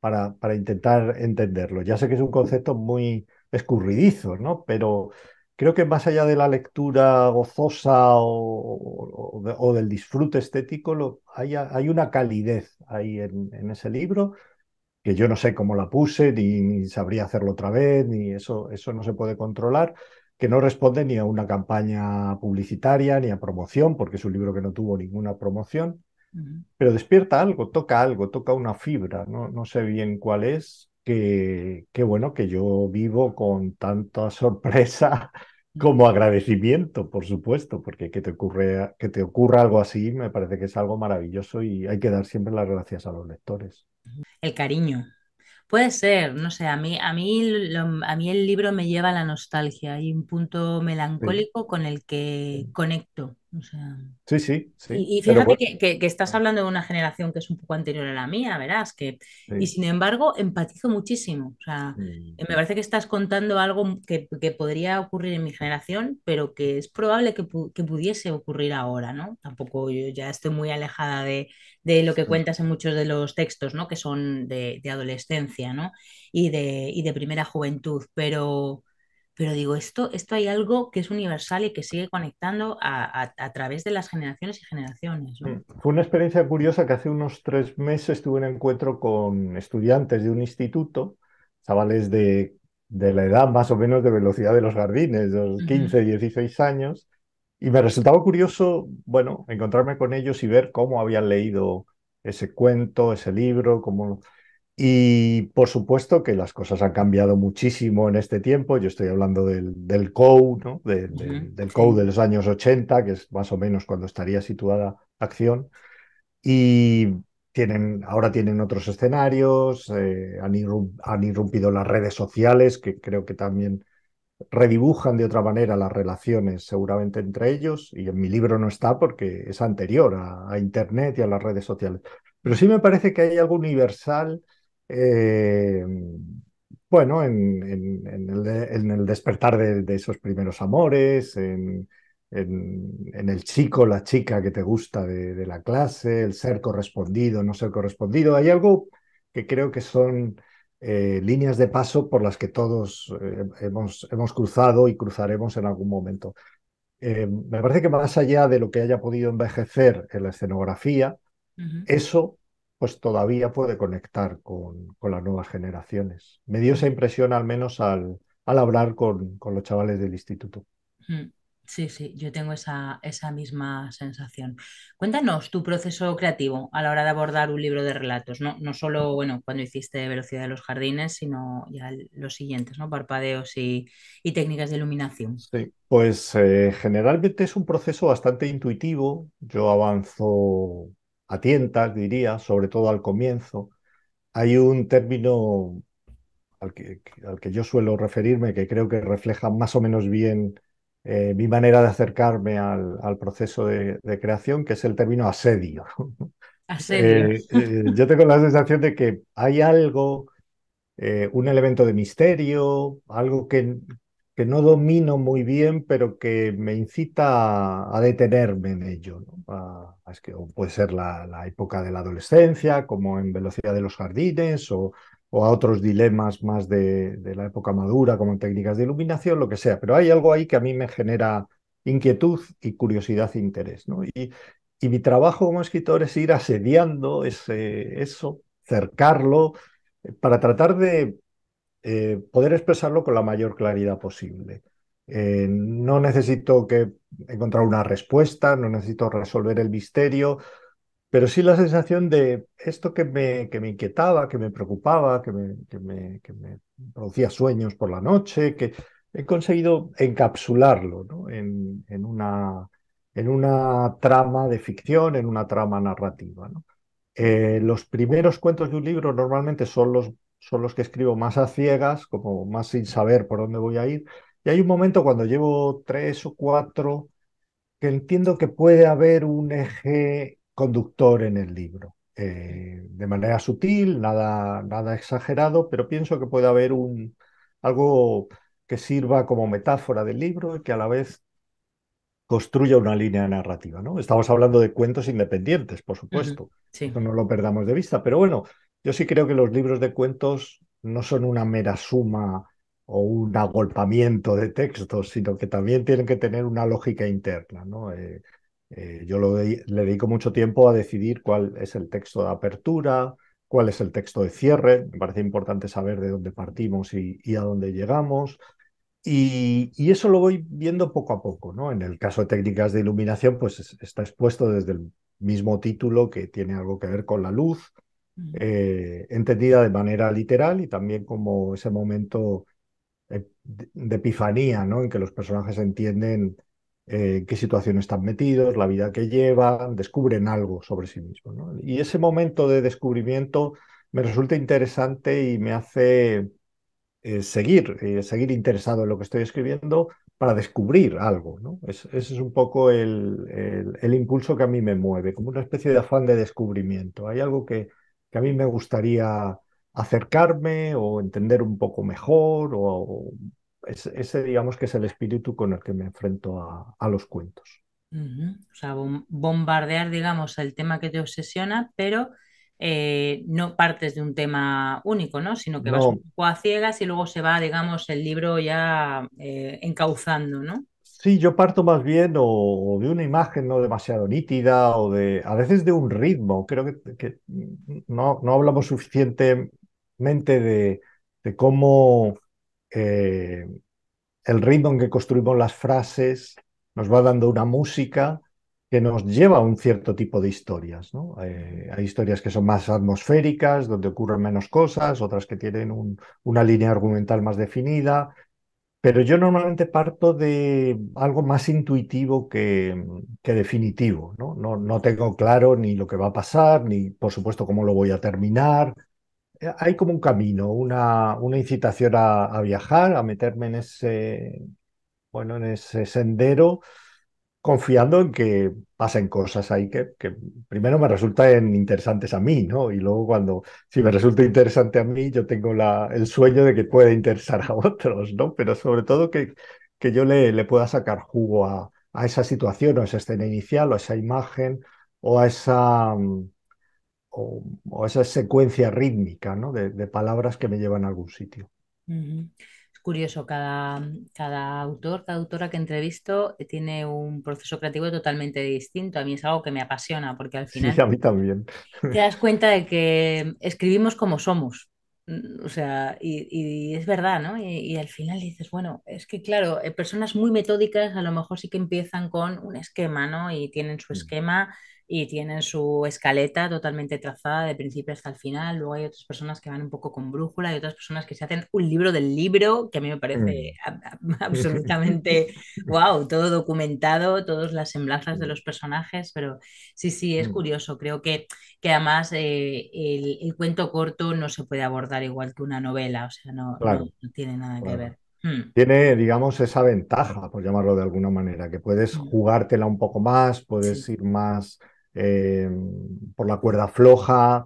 para, para intentar entenderlo. Ya sé que es un concepto muy escurridizo, ¿no? Pero creo que más allá de la lectura gozosa o, del disfrute estético, hay, una calidez ahí en, ese libro que yo no sé cómo la puse, ni, sabría hacerlo otra vez, ni eso, eso no se puede controlar, que no responde ni a una campaña publicitaria, ni a promoción, porque es un libro que no tuvo ninguna promoción, pero despierta algo, toca algo, toca una fibra, no, no sé bien cuál es, que, bueno, que yo vivo con tanta sorpresa como agradecimiento, por supuesto, porque que te, ocurre, que te ocurra algo así me parece que es algo maravilloso y hay que dar siempre las gracias a los lectores. El cariño. Puede ser, no sé, a mí, a mí, a mí el libro me lleva a la nostalgia, hay un punto melancólico con el que conecto sí, sí, sí. Y, fíjate que, estás ah. hablando de una generación que es un poco anterior a la mía, verás, que, y sin embargo, empatizo muchísimo. sea, mm. me parece que estás contando algo que, podría ocurrir en mi generación, pero que es probable que, pudiese ocurrir ahora, ¿no? Tampoco yo ya estoy muy alejada de, lo que cuentas en muchos de los textos, ¿no? Que son de, adolescencia, ¿no? Y de, y de primera juventud, pero pero digo, esto, esto hay algo que es universal y que sigue conectando a, través de las generaciones y generaciones. Mm, fue una experiencia curiosa que hace unos tres meses tuve un encuentro con estudiantes de un instituto, chavales de, la edad más o menos de velocidad de los jardines, los 15, 16 años, y me resultaba curioso, bueno, encontrarme con ellos y ver cómo habían leído ese cuento, ese libro, cómo y por supuesto que las cosas han cambiado muchísimo en este tiempo. Yo estoy hablando del, del COU, ¿no? del COU de los años 80, que es más o menos cuando estaría situada Acción. Y tienen, ahora tienen otros escenarios, eh, han, irrumpido las redes sociales, que creo que también redibujan de otra manera las relaciones seguramente entre ellos. Y en mi libro no está porque es anterior a, a Internet y a las redes sociales. Pero sí me parece que hay algo universal eh, bueno, en, el despertar de, esos primeros amores, en, el chico, la chica que te gusta de, la clase, el ser correspondido, no ser correspondido. Hay algo que creo que son eh, líneas de paso por las que todos eh, hemos, hemos, cruzado y cruzaremos en algún momento. me parece que más allá de lo que haya podido envejecer en la escenografía, eso pues todavía puede conectar con, las nuevas generaciones. Me dio esa impresión al menos al, hablar con, los chavales del instituto. Mm, sí, sí, yo tengo esa, esa misma sensación. Cuéntanos tu proceso creativo a la hora de abordar un libro de relatos, no, no solo bueno, cuando hiciste Velocidad de los Jardines, sino ya los siguientes, ¿no? Parpadeos y, técnicas de iluminación. Sí, pues eh, generalmente es un proceso bastante intuitivo. Yo avanzo a tientas, diría, sobre todo al comienzo. Hay un término al que, yo suelo referirme que creo que refleja más o menos bien eh, mi manera de acercarme al, proceso de, creación, que es el término asedio. Asedio. Eh, eh, yo tengo la sensación de que hay algo, un elemento de misterio, algo que, que no domino muy bien, pero que me incita a, detenerme en ello. ¿no? es que, puede ser la, época de la adolescencia, como en Velocidad de los Jardines, o, a otros dilemas más de, la época madura, como en técnicas de iluminación, lo que sea. Pero hay algo ahí que a mí me genera inquietud y curiosidad e interés. ¿no? Y, mi trabajo como escritor es ir asediando ese, eso, cercarlo, eh, para tratar de eh, poder expresarlo con la mayor claridad posible. Eh, no necesito que encontrar una respuesta, no necesito resolver el misterio, pero sí la sensación de esto que me, que me inquietaba, que me preocupaba, que me, que me, producía sueños por la noche, que he conseguido encapsularlo ¿no? en, en, una, en una trama de ficción, en una trama narrativa. Eh, los primeros cuentos de un libro normalmente son los son los que escribo más a ciegas, como más sin saber por dónde voy a ir. Y hay un momento cuando llevo tres o cuatro que entiendo que puede haber un eje conductor en el libro. Eh, de manera sutil, nada, nada exagerado, pero pienso que puede haber un, algo que sirva como metáfora del libro y que a la vez construya una línea narrativa. ¿no? Estamos hablando de cuentos independientes, por supuesto. no lo perdamos de vista, pero bueno, yo sí creo que los libros de cuentos no son una mera suma o un agolpamiento de textos, sino que también tienen que tener una lógica interna. Eh, eh, yo le dedico mucho tiempo a decidir cuál es el texto de apertura, cuál es el texto de cierre. Me parece importante saber de dónde partimos y, a dónde llegamos. Y, eso lo voy viendo poco a poco. En el caso de técnicas de iluminación, pues está expuesto desde el mismo título que tiene algo que ver con la luz eh, entendida de manera literal y también como ese momento eh, de epifanía, ¿no? En que los personajes entienden en eh, qué situación están metidos, la vida que llevan, descubren algo sobre sí mismos. Y ese momento de descubrimiento me resulta interesante y me hace seguir, seguir interesado en lo que estoy escribiendo para descubrir algo. ¿no? ese es un poco el, impulso que a mí me mueve, como una especie de afán de descubrimiento. Hay algo que, que a mí me gustaría acercarme o entender un poco mejor o, ese digamos que es el espíritu con el que me enfrento a, los cuentos. O sea, bombardear, digamos, el tema que te obsesiona, pero eh, no partes de un tema único, ¿no? Sino que vas un poco a ciegas y luego se va, digamos, el libro ya eh, encauzando, ¿no? Sí, yo parto más bien o, de una imagen no demasiado nítida o de a veces de un ritmo. Creo que, no, hablamos suficientemente de, de cómo eh, el ritmo en que construimos las frases nos va dando una música que nos lleva a un cierto tipo de historias. Eh, hay historias que son más atmosféricas, donde ocurren menos cosas, otras que tienen una línea argumental más definida, pero yo normalmente parto de algo más intuitivo que, que definitivo, ¿no? ¿no? tengo claro ni lo que va a pasar, ni por supuesto cómo lo voy a terminar. Eh, hay como un camino, una, una incitación a, a, viajar, a meterme en ese, bueno, en ese sendero confiando en que pasen cosas ahí que, primero me resultan interesantes a mí, ¿no? Y luego cuando, si me resulta interesante a mí, yo tengo la, el sueño de que pueda interesar a otros, ¿no? Pero sobre todo que, que yo le, pueda sacar jugo a, esa situación o a esa escena inicial o a esa imagen o a esa, o, esa secuencia rítmica ¿no? de, palabras que me llevan a algún sitio curioso, cada, cada autor, cada autora que entrevisto eh, tiene un proceso creativo totalmente distinto. A mí es algo que me apasiona porque al final... también. Te das cuenta de que escribimos como somos. Mm, o sea, y, es verdad, ¿no? Y, y, al final dices, bueno, es que claro, eh, personas muy metódicas a lo mejor sí que empiezan con un esquema, ¿no? Y tienen su mm. esquema y tienen su escaleta totalmente trazada de principio hasta el final. Luego hay otras personas que van un poco con brújula y otras personas que se hacen un libro del libro, que a mí me parece mm. absolutamente wow, todo documentado, todas las semblanzas de los personajes, pero sí, sí, es mm. curioso. Creo que, que además eh, el, cuento corto no se puede abordar igual que una novela, o sea, no, tiene nada que ver. Mm. Tiene, digamos, esa ventaja, por llamarlo de alguna manera, que puedes jugártela un poco más, puedes ir más eh, por la cuerda floja,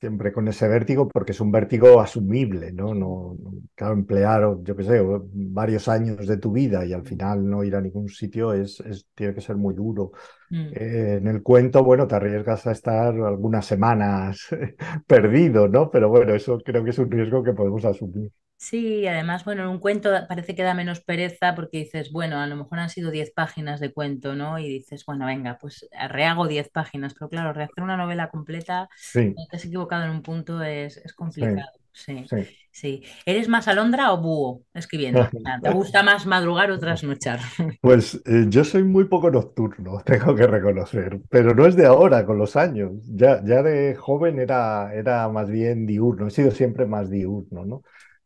siempre con ese vértigo, porque es un vértigo asumible, ¿no? no, no claro, emplear, yo qué sé, varios años de tu vida y al final no ir a ningún sitio es, tiene que ser muy duro. Mm. Eh, en el cuento, bueno, te arriesgas a estar algunas semanas perdido, ¿no? Pero bueno, eso creo que es un riesgo que podemos asumir. Sí, además, bueno, en un cuento parece que da menos pereza porque dices, bueno, a lo mejor han sido diez páginas de cuento, ¿no? Y dices, bueno, venga, pues eh, rehago diez páginas, pero claro, rehacer una novela completa, Sí, eh, te has equivocado en un punto, es, complicado. Sí, sí. ¿Eres más alondra o búho escribiendo? Ah, ¿Te gusta más madrugar o trasnochar? Pues eh, yo soy muy poco nocturno, tengo que reconocer, pero no es de ahora, con los años. Ya, ya de joven era, era más bien diurno, he sido siempre más diurno, ¿no?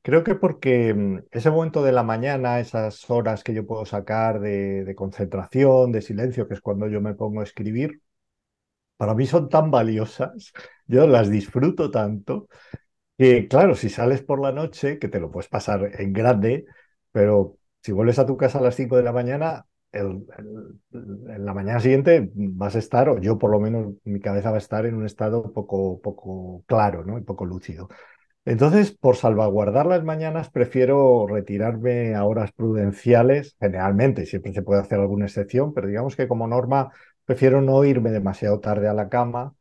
Creo que porque mm, ese momento de la mañana, esas horas que yo puedo sacar de, concentración, de silencio, que es cuando yo me pongo a escribir, para mí son tan valiosas, yo las disfruto tanto, que claro, si sales por la noche, que te lo puedes pasar en grande, pero si vuelves a tu casa a las 5 de la mañana, en la mañana siguiente vas a estar, o yo por lo menos, mi cabeza va a estar en un estado poco, poco claro, ¿no? Y poco lúcido. Entonces, por salvaguardar las mañanas, prefiero retirarme a horas prudenciales, generalmente, siempre se puede hacer alguna excepción, pero digamos que como norma prefiero no irme demasiado tarde a la cama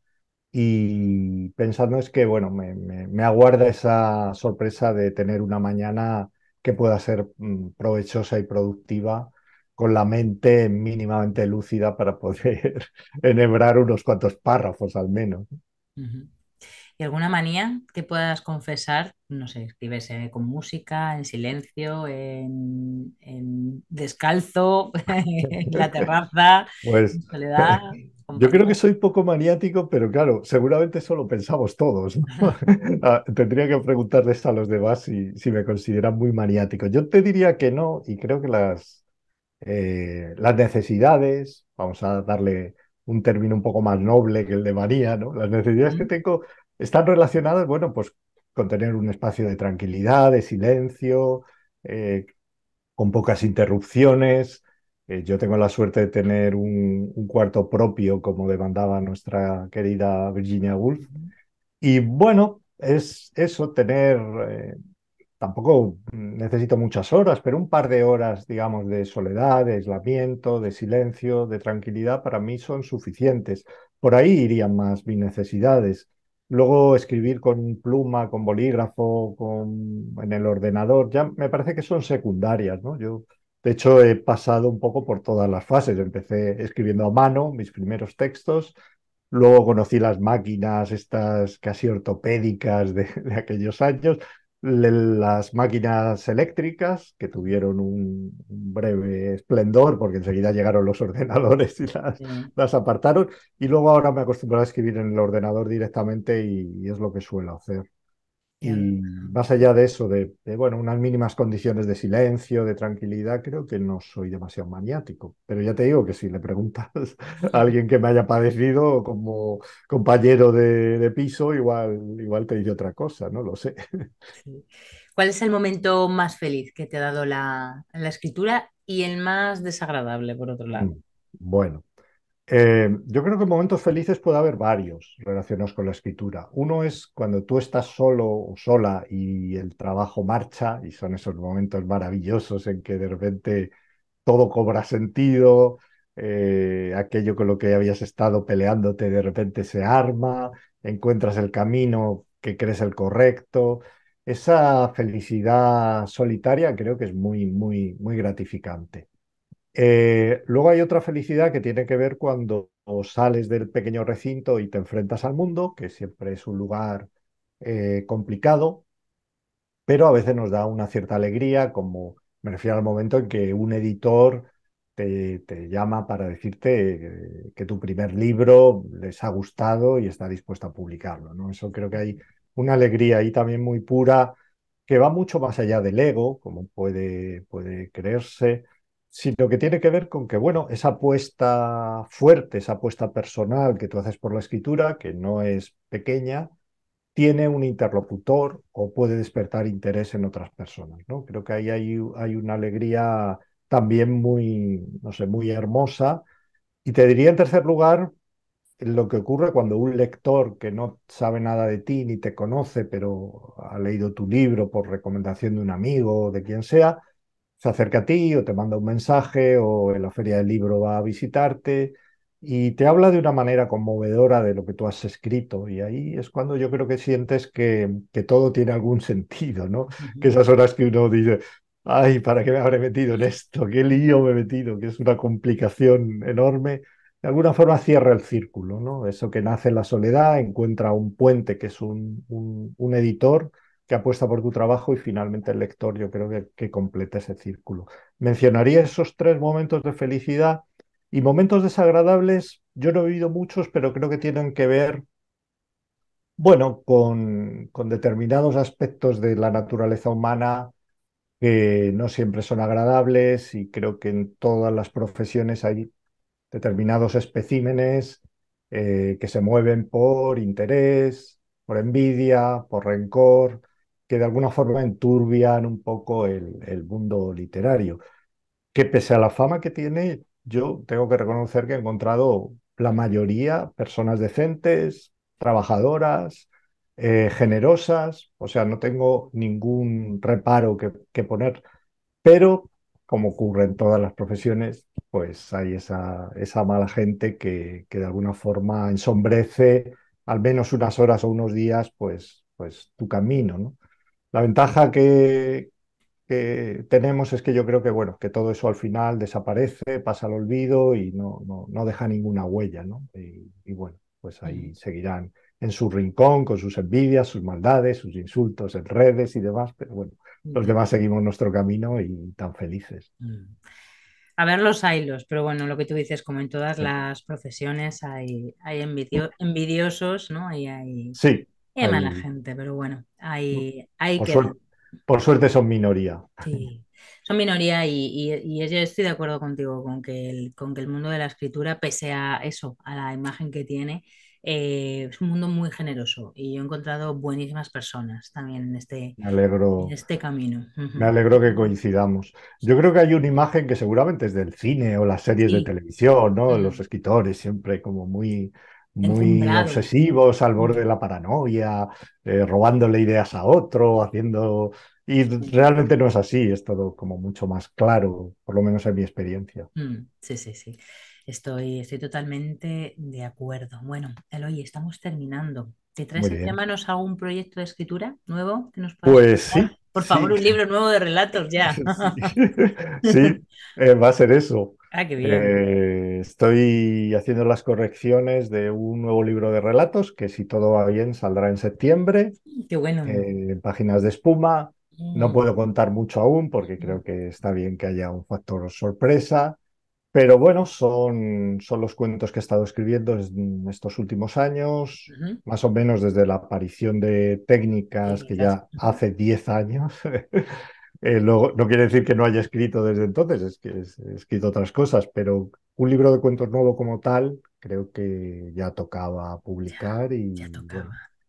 y pensando es que, bueno, me, aguarda esa sorpresa de tener una mañana que pueda ser mm, provechosa y productiva con la mente mínimamente lúcida para poder enhebrar unos cuantos párrafos al menos. ¿Y alguna manía que puedas confesar? No sé, escribes eh, con música, en silencio, en, descalzo, en la terraza, pues, en soledad. Yo creo que soy poco maniático, pero claro, seguramente eso lo pensamos todos. Ah, tendría que preguntarles a los demás si, si me consideran muy maniático. Yo te diría que no, y creo que las, eh, las necesidades, vamos a darle un término un poco más noble que el de manía, ¿no? Las necesidades que tengo están relacionadas, bueno, pues con tener un espacio de tranquilidad, de silencio, eh, con pocas interrupciones. Eh, yo tengo la suerte de tener un, cuarto propio, como demandaba nuestra querida Virginia Woolf. Y bueno, es eso, tener, eh, tampoco necesito muchas horas, pero un par de horas, digamos, de soledad, de aislamiento, de silencio, de tranquilidad, para mí son suficientes. Por ahí irían más mis necesidades. Luego escribir con pluma, con bolígrafo, con, en el ordenador, ya me parece que son secundarias, ¿no? Yo, de hecho, he pasado un poco por todas las fases. Empecé escribiendo a mano mis primeros textos, luego conocí las máquinas estas casi ortopédicas de aquellos años, las máquinas eléctricas, que tuvieron un breve esplendor, porque enseguida llegaron los ordenadores y las, apartaron, y luego ahora me acostumbro a escribir en el ordenador directamente y es lo que suelo hacer. Y más allá de eso, de, bueno, unas mínimas condiciones de silencio, de tranquilidad, creo que no soy demasiado maniático. Pero ya te digo que si le preguntas a alguien que me haya padecido como compañero de, piso, igual, igual te dice otra cosa, no lo sé. ¿Cuál es el momento más feliz que te ha dado la, la escritura y el más desagradable, por otro lado? Mm, bueno, eh, yo creo que momentos felices puede haber varios relacionados con la escritura. Uno es cuando tú estás solo o sola y el trabajo marcha y son esos momentos maravillosos en que de repente todo cobra sentido, eh, aquello con lo que habías estado peleándote de repente se arma, encuentras el camino que crees el correcto. Esa felicidad solitaria creo que es muy, muy, muy gratificante. Eh, luego hay otra felicidad que tiene que ver cuando sales del pequeño recinto y te enfrentas al mundo, que siempre es un lugar eh, complicado, pero a veces nos da una cierta alegría, como me refiero al momento en que un editor te, llama para decirte que tu primer libro les ha gustado y está dispuesto a publicarlo. ¿no? Eso creo que hay una alegría ahí también muy pura que va mucho más allá del ego, como puede creerse, sino que tiene que ver con que, bueno, esa apuesta fuerte, esa apuesta personal que tú haces por la escritura, que no es pequeña, tiene un interlocutor o puede despertar interés en otras personas, ¿no? Creo que ahí hay, una alegría también muy, no sé, muy hermosa. Y te diría en tercer lugar lo que ocurre cuando un lector que no sabe nada de ti ni te conoce, pero ha leído tu libro por recomendación de un amigo o de quien sea, se acerca a ti o te manda un mensaje o en la feria del libro va a visitarte y te habla de una manera conmovedora de lo que tú has escrito y ahí es cuando yo creo que sientes que, todo tiene algún sentido, ¿no? Que esas horas que uno dice, ay, ¿para qué me habré metido en esto? ¿Qué lío me he metido? Que es una complicación enorme. De alguna forma cierra el círculo, ¿no? Eso que nace en la soledad, encuentra un puente que es un, un editor que apuesta por tu trabajo y finalmente el lector, yo creo que, completa ese círculo. Mencionaría esos tres momentos de felicidad y momentos desagradables, yo no he vivido muchos, pero creo que tienen que ver, bueno, con, determinados aspectos de la naturaleza humana que no siempre son agradables y creo que en todas las profesiones hay determinados especímenes eh, que se mueven por interés, por envidia, por rencor, que de alguna forma enturbian un poco el, el mundo literario. Que pese a la fama que tiene, yo tengo que reconocer que he encontrado la mayoría personas decentes, trabajadoras, eh, generosas, o sea, no tengo ningún reparo que, que, poner, pero como ocurre en todas las profesiones, pues hay esa, esa mala gente que, que de alguna forma ensombrece al menos unas horas o unos días, pues, pues tu camino, ¿no? La ventaja que, tenemos es que yo creo que, bueno, que todo eso al final desaparece, pasa al olvido y no, no, deja ninguna huella, ¿no? Y, bueno, pues ahí mm. seguirán en su rincón, con sus envidias, sus maldades, sus insultos en redes y demás, pero bueno, los mm. demás seguimos nuestro camino y tan felices. Mm. A ver los hilos, pero bueno, lo que tú dices, como en todas las profesiones hay, hay envidiosos, ¿no? hay... Sí, a mala gente, pero bueno, hay, hay que... por suerte son minoría. Sí, son minoría y, yo estoy de acuerdo contigo con que, el, con que el mundo de la escritura, pese a eso, a la imagen que tiene, eh, es un mundo muy generoso y yo he encontrado buenísimas personas también en este, este camino. Me alegro que coincidamos. Yo creo que hay una imagen que seguramente es del cine o las series de televisión, ¿no? Los escritores siempre como muy muy obsesivos, al borde de la paranoia, eh, robándole ideas a otro, haciendo... Y realmente no es así, es todo como mucho más claro, por lo menos en mi experiencia. Mm, sí, sí, sí. Estoy, estoy totalmente de acuerdo. Bueno, Eloy, estamos terminando. ¿Te traes entre manos algún proyecto de escritura nuevo que nos Pues sí. Por favor, un libro nuevo de relatos ya. Sí, eh, va a ser eso. Ah, eh, estoy haciendo las correcciones de un nuevo libro de relatos que, si todo va bien, saldrá en septiembre. Mm, qué bueno. Eh, páginas de espuma. No mm. puedo contar mucho aún porque creo que está bien que haya un factor sorpresa. Pero bueno, son, son los cuentos que he estado escribiendo en mm, estos últimos años, más o menos desde la aparición de técnicas, técnicas. que ya hace 10 años, Eh, no, quiere decir que no haya escrito desde entonces, es que he escrito otras cosas, pero un libro de cuentos nuevo como tal, creo que ya tocaba publicar y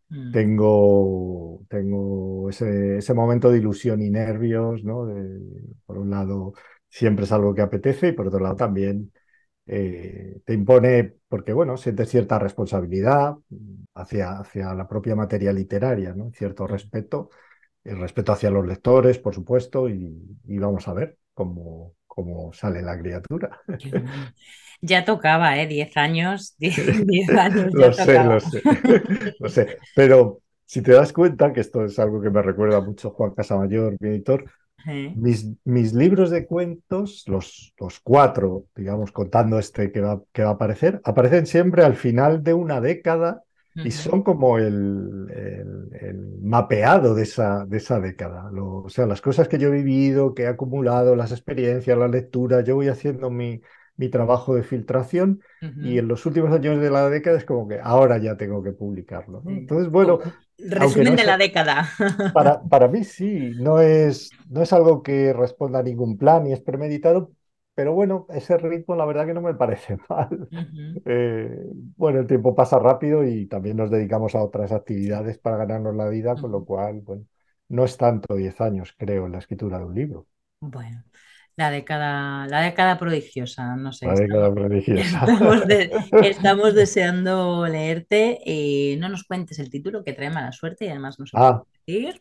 mm. tengo, tengo ese, momento de ilusión y nervios, por un lado, siempre es algo que apetece y por otro lado también eh, te impone, porque bueno, sientes cierta responsabilidad hacia, hacia la propia materia literaria, Cierto mm. respeto el respeto hacia los lectores, por supuesto, y, vamos a ver cómo, cómo sale la criatura. Ya tocaba, ¿eh? Diez años, diez, años. lo sé, lo sé, sé. Pero si te das cuenta, que esto es algo que me recuerda mucho Juan Casamayor, mi editor, mis, mis, libros de cuentos, los, los cuatro, digamos, contando este que va, que va a aparecer, aparecen siempre al final de una década y son como el, mapeado de esa, de esa década. Lo, o sea, las cosas que yo he vivido, que he acumulado, las experiencias, la lectura... yo voy haciendo mi, mi trabajo de filtración y en los últimos años de la década es como que ahora ya tengo que publicarlo. Entonces, bueno... Resumen de la década. Para, mí sí, no es, no es algo que responda a ningún plan y es premeditado, pero bueno, ese ritmo la verdad que no me parece mal. Eh, bueno, el tiempo pasa rápido y también nos dedicamos a otras actividades para ganarnos la vida, con lo cual, bueno, no es tanto 10 años, creo, en la escritura de un libro. Bueno, la década, la década prodigiosa, no sé. La estamos, década prodigiosa. Estamos, deseando leerte. y eh, no nos cuentes el título que trae mala suerte y además nos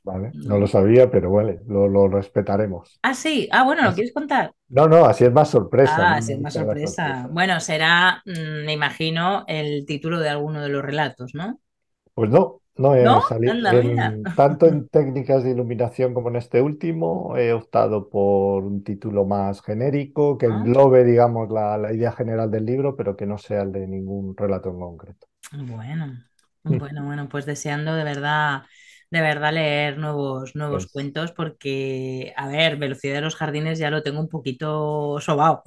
Vale, no lo sabía, pero vale, lo, respetaremos. Ah, sí. Ah, bueno, ¿lo quieres contar? No, no, así es más sorpresa. Ah, así es más sorpresa. Bueno, será, mm, me imagino, el título de alguno de los relatos, ¿no? Pues no, no he salido. tanto en técnicas de iluminación como en este último, he optado por un título más genérico que ah. englobe, digamos, la, la, idea general del libro, pero que no sea el de ningún relato en concreto. Bueno, mm. bueno, bueno, pues deseando de verdad de verdad leer nuevos, nuevos pues cuentos porque, a ver, Velocidad de los Jardines ya lo tengo un poquito sobao.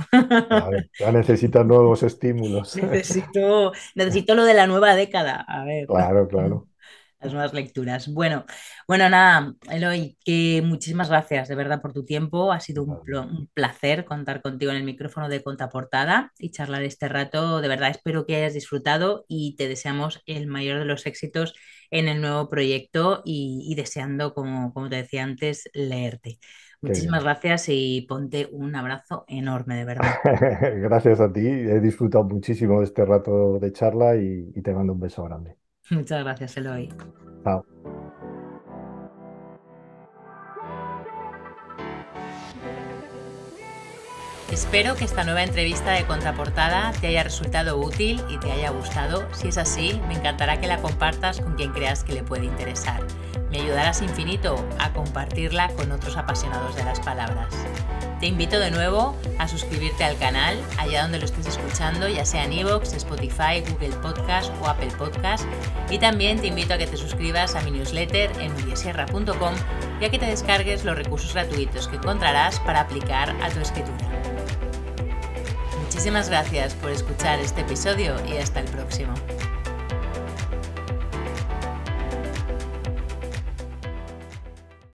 ya necesitas nuevos estímulos. Necesito, necesito lo de la nueva década. A ver. Claro, claro las nuevas lecturas. Bueno, bueno, nada, Eloy, que muchísimas gracias de verdad por tu tiempo. Ha sido un, un, placer contar contigo en el micrófono de Contaportada y charlar este rato. De verdad, espero que hayas disfrutado y te deseamos el mayor de los éxitos en el nuevo proyecto y, deseando, como, como te decía antes, leerte. Muchísimas gracias y ponte un abrazo enorme, de verdad. gracias a ti, he disfrutado muchísimo este rato de charla y, y te mando un beso grande. Muchas gracias, Eloy. Chao. Espero que esta nueva entrevista de contraportada te haya resultado útil y te haya gustado. Si es así, me encantará que la compartas con quien creas que le puede interesar. Me ayudarás infinito a compartirla con otros apasionados de las palabras. Te invito de nuevo a suscribirte al canal, allá donde lo estés escuchando, ya sea en Evox, Spotify, Google Podcast o Apple Podcast. Y también te invito a que te suscribas a mi newsletter en mediasierra.com y a que te descargues los recursos gratuitos que encontrarás para aplicar a tu escritura. Muchísimas gracias por escuchar este episodio y hasta el próximo.